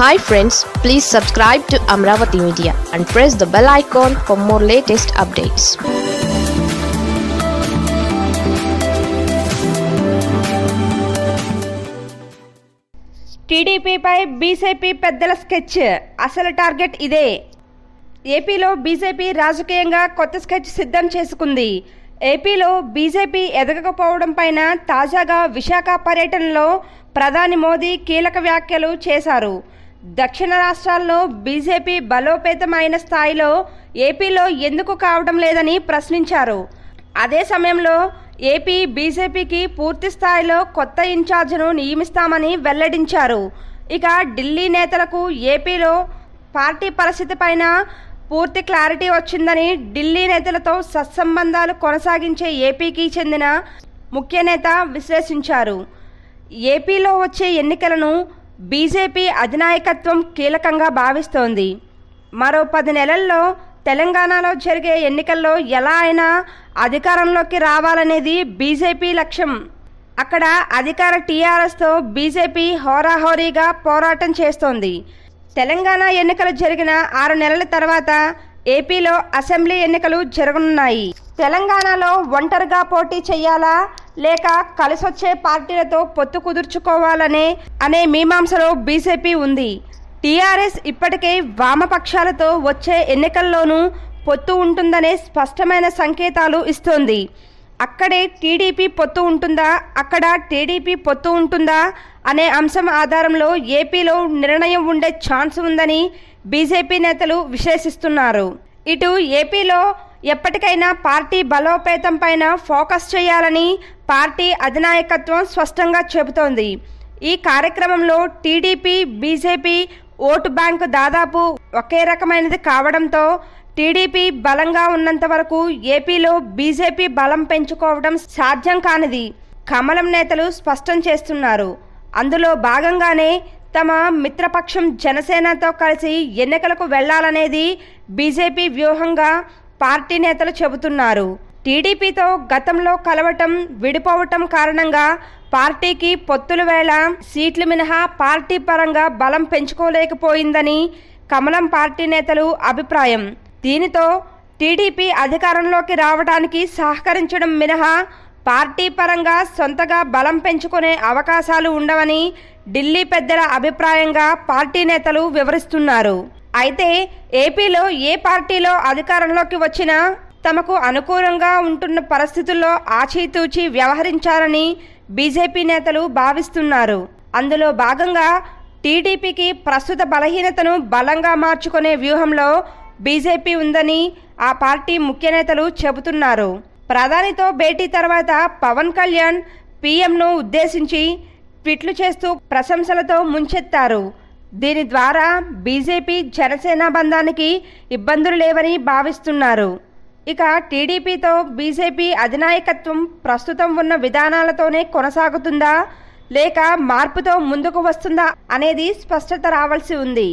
hi friends please subscribe to Amaravati media and press the bell icon for more latest updates టీడీపీపై BJP పెద్దల స్కెచ్ అసలు target ఇదే ఏపీలో బీజేపీ రాజకీయంగా కొత్త స్కెచ్ సిద్ధం చేసుకుంది ఏపీలో బీజేపీ ఎదగకపోవడం పైన తాజాగా విశాఖ పర్యటనలో ప్రధాని మోదీ కీలక వ్యాఖ్యలు చేశారు దక్షిణ రాష్ట్రాల్లో బీజేపీ బలోపేతమైన స్థాయిలో ఏపీలో ఎందుకు కావడం లేదని ప్రశ్నించారు అదే సమయంలో ఏపీ బీజేపీకి పూర్తి స్థాయిలో కొత్త ఇన్ఛార్జ్ను నియమిస్తామని వెల్లడించారు ఇక ఢిల్లీ నేతలకు ఏపీలో పార్టీ పరిస్థితిపైన పూర్తి క్లారిటీ వచ్చిందని ఢిల్లీ నేతలతో సత్సంబంధాలు కొనసాగించే ఏపీకి చెందిన ముఖ్య నేత విశ్లేషించారు ఏపీలో వచ్చే ఎన్నికలను బీజేపీ అధినాయకత్వం కీలకంగా భావిస్తోంది మరో పది నెలల్లో తెలంగాణలో జరిగే ఎన్నికల్లో ఎలా అయినా అధికారంలోకి రావాలనేది బీజేపీ లక్ష్యం అక్కడ అధికార టీఆర్ఎస్తో బీజేపీ హోరాహోరీగా పోరాటం చేస్తోంది తెలంగాణ ఎన్నికలు జరిగిన ఆరు నెలల తర్వాత ఏపీలో అసెంబ్లీ ఎన్నికలు జరగనున్నాయి తెలంగాణలో ఒంటరిగా పోటీ చేయాలా లేక కలిసొచ్చే పార్టీలతో పొత్తు కుదుర్చుకోవాలనే అనే మీమాంసలో బీజేపీ ఉంది టీఆర్ఎస్ ఇప్పటికే వామపక్షాలతో వచ్చే ఎన్నికల్లోనూ పొత్తు ఉంటుందనే స్పష్టమైన సంకేతాలు ఇస్తోంది అక్కడే టీడీపీ పొత్తు ఉంటుందా అక్కడ టీడీపీ పొత్తు ఉంటుందా అనే అంశం ఆధారంలో ఏపీలో నిర్ణయం ఉండే ఛాన్స్ ఉందని బీజేపీ నేతలు విశ్లేషిస్తున్నారు ఇటు ఏపీలో ఎప్పటికైనా పార్టీ బలోపేతం పైన ఫోకస్ చేయాలని పార్టీ అధినాయకత్వం స్పష్టంగా చెబుతోంది ఈ కార్యక్రమంలో టీడీపీ బీజేపీ ఓటు బ్యాంకు దాదాపు ఒకే రకమైనది కావడంతో టీడీపీ బలంగా ఉన్నంత వరకు ఏపీలో బీజేపీ బలం పెంచుకోవడం సాధ్యం కానిది కమలం నేతలు స్పష్టం చేస్తున్నారు అందులో భాగంగానే తమ మిత్రపక్షం జనసేనతో కలిసి ఎన్నికలకు వెళ్లాలనేది బీజేపీ వ్యూహంగా పార్టీ నేతలు చెబుతున్నారు టీడీపీతో గతంలో కలవటం విడిపోవటం కారణంగా పార్టీకి పొత్తుల వేళ సీట్లు మినహా పార్టీ పరంగా బలం పెంచుకోలేకపోయిందని కమలం పార్టీ నేతలు అభిప్రాయం దీనితో టీడీపీ అధికారంలోకి రావడానికి సహకరించడం మినహా పార్టీ పరంగా సొంతగా బలం పెంచుకునే అవకాశాలు ఉండవని ఢిల్లీ పెద్దల అభిప్రాయంగా పార్టీ నేతలు వివరిస్తున్నారు అయితే ఏపీలో ఏ పార్టీలో అధికారంలోకి వచ్చినా తమకు అనుకూలంగా ఉంటున్న పరిస్థితుల్లో ఆచితూచి వ్యవహరించాలని బీజేపీ నేతలు భావిస్తున్నారు అందులో భాగంగా టీడీపీకి ప్రస్తుత బలహీనతను బలంగా మార్చుకునే వ్యూహంలో బీజేపీ ఉందని ఆ పార్టీ ముఖ్య నేతలు చెబుతున్నారు ప్రధానితో భేటీ తర్వాత పవన్ కళ్యాణ్ పీఎంను ఉద్దేశించి ట్విట్లు చేస్తూ ప్రశంసలతో ముంచెత్తారు దీని ద్వారా బీజేపీ జనసేన బంధానికి ఇబ్బందులు లేవని భావిస్తున్నారు ఇక టీడీపీతో బీజేపీ అధినాయకత్వం ప్రస్తుతం ఉన్న విధానాలతోనే కొనసాగుతుందా లేక మార్పుతో ముందుకు వస్తుందా అనేది స్పష్టత రావాల్సి ఉంది